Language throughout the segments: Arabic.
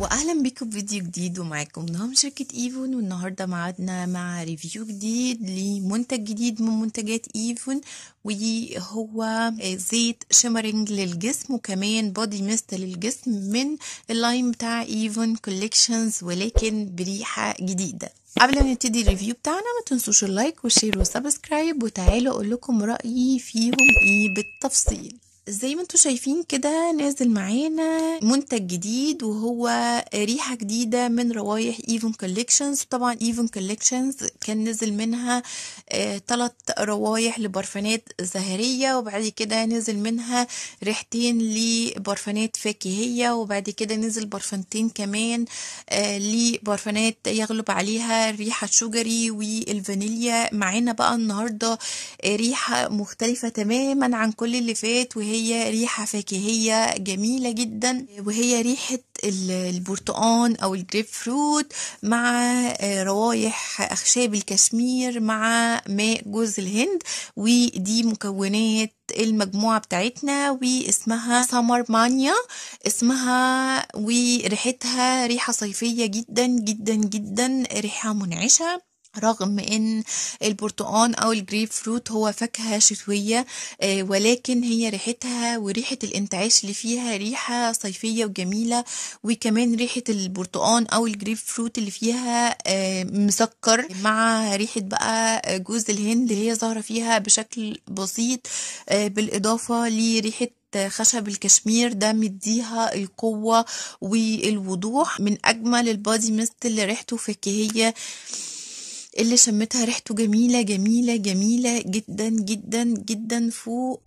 واهلا بيكم فيديو جديد ومعاكم نهم شركة ايفون والنهاردة معادنا مع ريفيو جديد لمنتج جديد من منتجات ايفون وهو زيت شيمرنج للجسم وكمان بودي ميست للجسم من اللاين بتاع ايفون كوليكشنز ولكن بريحة جديدة قبل ما نبتدي الريفيو بتاعنا ما تنسوش اللايك والشير والسبسكرايب وتعالوا اقول لكم رايي فيهم ايه بالتفصيل زي ما انتم شايفين كده نازل معانا منتج جديد وهو ريحه جديده من روايح ايفون كوليكشنز طبعا ايفون كوليكشنز كان نزل منها ثلاث آه، روايح لبرفانات زهريه وبعد كده نزل منها ريحتين لبرفانات فاكهيه وبعد كده نزل برفانتين كمان آه، لبرفانات يغلب عليها ريحه الشجري والفانيليا معانا بقى النهارده ريحه مختلفه تماما عن كل اللي فات وهي هي ريحة فاكهية جميلة جدا وهي ريحة البرتقان او الجريب فروت مع آه، روايح اخشاب الكشمير مع ماء جوز الهند ودي مكونات المجموعة بتاعتنا واسمها سمر مانيا اسمها وريحتها ريحة صيفية جدا جدا جدا ريحة منعشة رغم ان البرتقان او الجريب فروت هو فاكهة شتوية آه، ولكن هي ريحتها وريحة الانتعاش اللي فيها ريحة صيفية وجميلة وكمان ريحة البرتقان او الجريب فروت اللي فيها آه، مسكر مع ريحة بقى آه، جوز الهند اللي هي ظاهرة فيها بشكل بسيط بالاضافة لريحة خشب الكشمير ده مديها القوة والوضوح من أجمل البادي ميست اللي ريحته فاكهيه اللي شمتها ريحته جميلة جميلة جميلة جدا جدا جدا فوق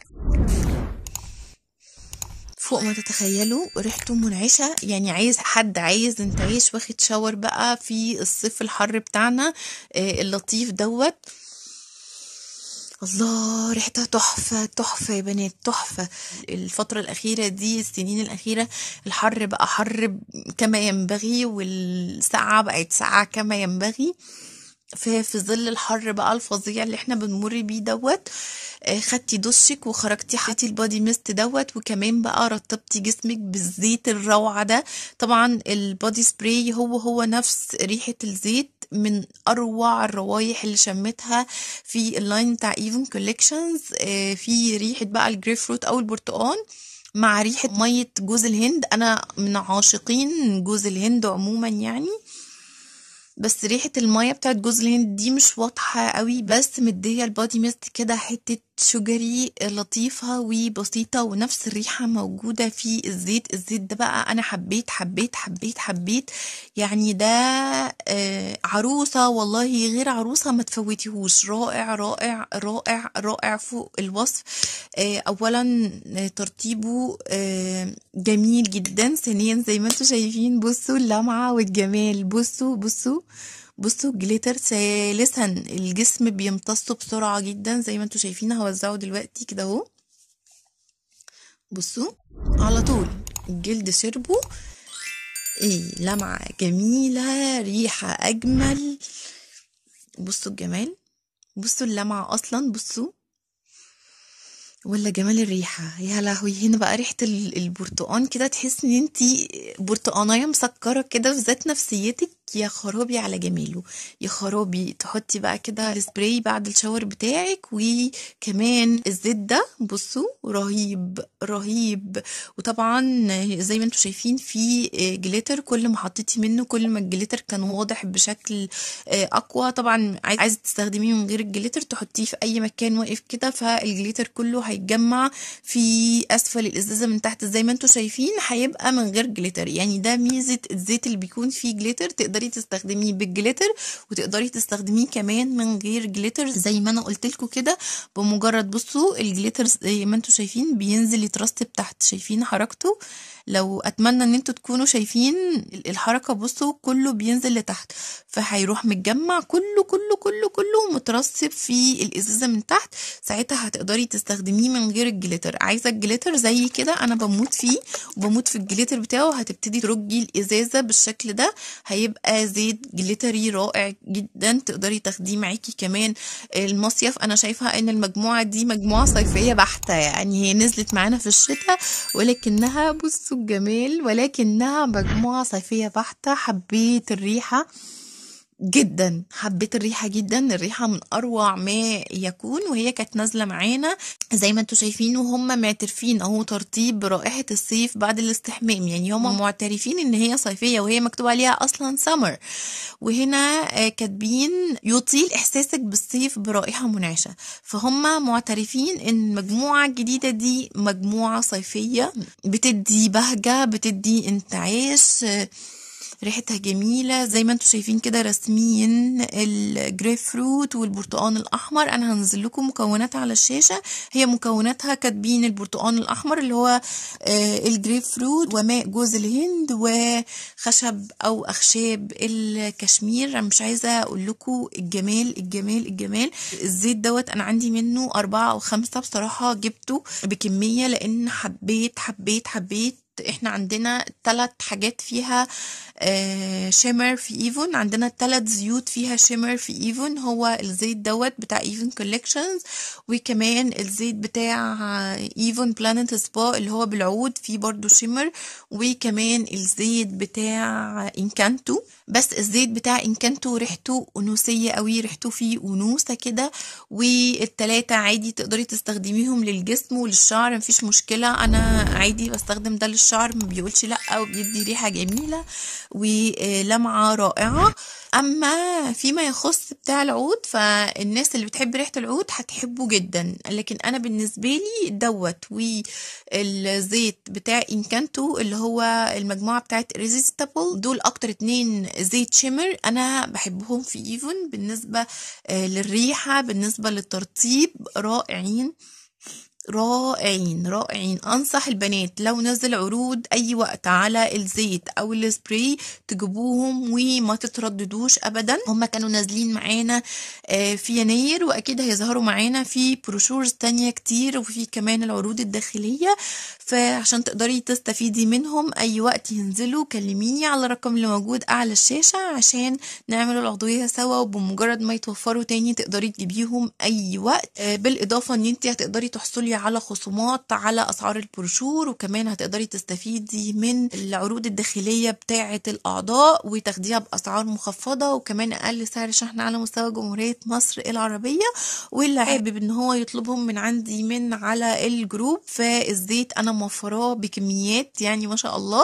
فوق ما تتخيلوا ريحته منعشة يعني عايز حد عايز انت عايش واخد شاور بقى في الصيف الحر بتاعنا آه، اللطيف دوت الله ريحتها تحفة تحفة يا بنات تحفة الفترة الأخيرة دي السنين الأخيرة الحر بقى حر كما ينبغي والساعة بقت ساعة كما ينبغي في في ظل الحر بقى الفظيع اللي احنا بنمر بيه دوت آه، خدتي دشك وخرجتي حطيتي البادي ميست دوت وكمان بقى رطبتي جسمك بالزيت الروعه ده طبعا البادي سبراي هو هو نفس ريحه الزيت من اروع الروايح اللي شمتها في اللاين بتاع ايفن آه، كوليكشنز في ريحه بقى الجري فروت او البرتقال مع ريحه ميه جوز الهند انا من عاشقين جوز الهند عموما يعني بس ريحه الميه بتاعت جوز الهند دي مش واضحه قوي بس مديه البادي ميست كده حته شجري لطيفة وبسيطة ونفس الريحة موجودة في الزيت الزيت ده بقى أنا حبيت حبيت حبيت حبيت يعني ده آه، عروسة والله غير عروسة ما تفوتيهوش رائع رائع رائع رائع فوق الوصف آه، أولا ترتيبه آه، جميل جدا ثانيا زي ما انتوا شايفين بصوا اللمعة والجمال بصوا بصوا بصوا الجليتر ثالثا الجسم بيمتصه بسرعة جدا زي ما انتوا شايفين هوزعه دلوقتي كده اهو بصوا على طول الجلد شربه ايه لمعة جميلة ريحة اجمل بصوا الجمال بصوا اللمعة اصلا بصوا ولا جمال الريحة يا لهوي هنا بقى ريحة البرتقان كده تحس ان انتي برتقانية مسكرة كده في ذات نفسيتك يا خرابي على جماله يا خرابي تحطي بقى كده السبراي بعد الشاور بتاعك وكمان الزيت ده بصوا رهيب رهيب وطبعا زي ما انتم شايفين في جليتر كل ما حطيتي منه كل ما الجليتر كان واضح بشكل اقوى طبعا عايزه تستخدميه من غير الجليتر تحطيه في اي مكان واقف كده فالجليتر كله هيتجمع في اسفل الازازه من تحت زي ما انتم شايفين هيبقى من غير جليتر يعني ده ميزه الزيت اللي بيكون فيه جليتر تقدري تستخدميه بالجليتر وتقدري تستخدميه كمان من غير جليتر زي ما انا قلت لكم كده بمجرد بصوا الجليتر زي ما انتم شايفين بينزل يترسب تحت شايفين حركته لو اتمنى ان انتوا تكونوا شايفين الحركه بصوا كله بينزل لتحت فهيروح متجمع كله كله كله كله مترسب في الازازه من تحت ساعتها هتقدري تستخدميه بنسميه من غير الجليتر عايزه الجليتر زي كده انا بموت فيه وبموت في الجليتر بتاعه هتبتدي ترجي الازازه بالشكل ده هيبقى زيت جليتري رائع جدا تقدري تاخديه معاكي كمان المصيف انا شايفه ان المجموعه دي مجموعه صيفيه بحته يعني هي نزلت معانا في الشتاء ولكنها بصوا الجمال ولكنها مجموعه صيفيه بحته حبيت الريحه جدا حبيت الريحه جدا الريحه من اروع ما يكون وهي كانت نازله معانا زي ما انتم شايفين وهم معترفين اهو ترطيب رائحه الصيف بعد الاستحمام يعني هم م. معترفين ان هي صيفيه وهي مكتوب عليها اصلا سمر وهنا آه، كاتبين يطيل احساسك بالصيف برائحه منعشه فهم معترفين ان المجموعه الجديده دي مجموعه صيفيه بتدي بهجه بتدي انتعاش ريحتها جميله زي ما انتم شايفين كده رسمين الجريب فروت والبرتقان الاحمر انا هنزل لكم مكوناتها على الشاشه هي مكوناتها كاتبين البرتقان الاحمر اللي هو آه، الجريب فروت وماء جوز الهند وخشب او اخشاب الكشمير انا مش عايزه اقول لكم الجمال الجمال الجمال الزيت دوت انا عندي منه اربعه او خمسه بصراحه جبته بكميه لان حبيت حبيت حبيت احنا عندنا ثلاث حاجات فيها آه، شيمر في ايفون عندنا ثلاث زيوت فيها شيمر في ايفون هو الزيت دوت بتاع ايفون كوليكشنز وكمان الزيت بتاع ايفون بلانت سبا اللي هو بالعود فيه برضو شيمر وكمان الزيت بتاع انكانتو بس الزيت بتاع انكانتو ريحته انوثيه قوي ريحته فيه انوثه كده والتلاته عادي تقدري تستخدميهم للجسم وللشعر مفيش مشكله انا عادي بستخدم ده للشعر الشعر ما بيقولش لا وبيدي ريحه جميله ولمعه رائعه اما فيما يخص بتاع العود فالناس اللي بتحب ريحه العود هتحبه جدا لكن انا بالنسبه لي دوت والزيت بتاع انكانتو اللي هو المجموعه بتاعت ريزيستابل دول اكتر اتنين زيت شيمر انا بحبهم في ايفون بالنسبه للريحه بالنسبه للترطيب رائعين رائعين رائعين انصح البنات لو نزل عروض اي وقت على الزيت او السبراي تجيبوهم وما تترددوش ابدا هما كانوا نازلين معانا آه، في يناير واكيد هيظهروا معانا في بروشورز تانية كتير وفي كمان العروض الداخلية فعشان تقدري تستفيدي منهم اي وقت ينزلوا كلميني على الرقم اللي موجود اعلى الشاشة عشان نعمل العضوية سوا وبمجرد ما يتوفروا تاني تقدري تجيبيهم اي وقت آه، بالاضافة ان انت هتقدري تحصلي على خصومات على اسعار البروشور وكمان هتقدري تستفيدي من العروض الداخليه بتاعه الاعضاء وتاخديها باسعار مخفضه وكمان اقل سعر شحن على مستوى جمهوريه مصر العربيه واللي حابب ان هو يطلبهم من عندي من على الجروب فالزيت انا موفراه بكميات يعني ما شاء الله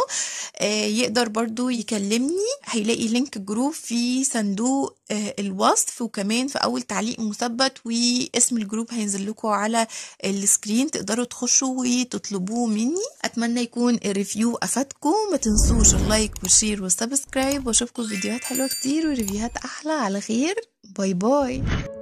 آه، يقدر برضو يكلمني هيلاقي لينك الجروب في صندوق آه، الوصف وكمان في اول تعليق مثبت واسم الجروب هينزل لكم على السكرين سكرين تقدروا تخشوا وتطلبوه مني اتمنى يكون الريفيو افادكم ما تنسوش اللايك والشير والسبسكرايب واشوفكم فيديوهات حلوه كتير وريفيوهات احلى على خير باي باي